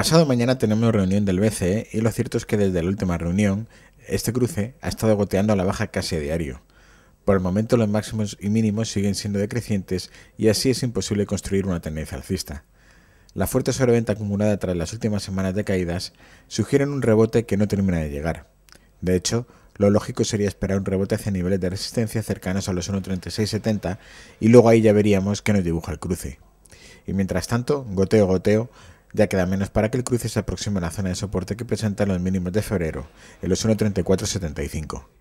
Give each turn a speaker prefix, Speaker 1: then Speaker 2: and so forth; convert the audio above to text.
Speaker 1: Pasado mañana tenemos reunión del BCE y lo cierto es que desde la última reunión este cruce ha estado goteando a la baja casi a diario. Por el momento los máximos y mínimos siguen siendo decrecientes y así es imposible construir una tendencia alcista. La fuerte sobreventa acumulada tras las últimas semanas de caídas sugiere un rebote que no termina de llegar. De hecho, lo lógico sería esperar un rebote hacia niveles de resistencia cercanos a los 1.3670 y luego ahí ya veríamos que nos dibuja el cruce. Y mientras tanto, goteo goteo, ya queda menos para que el cruce se aproxime a la zona de soporte que presenta los mínimos de febrero, el 1.3475.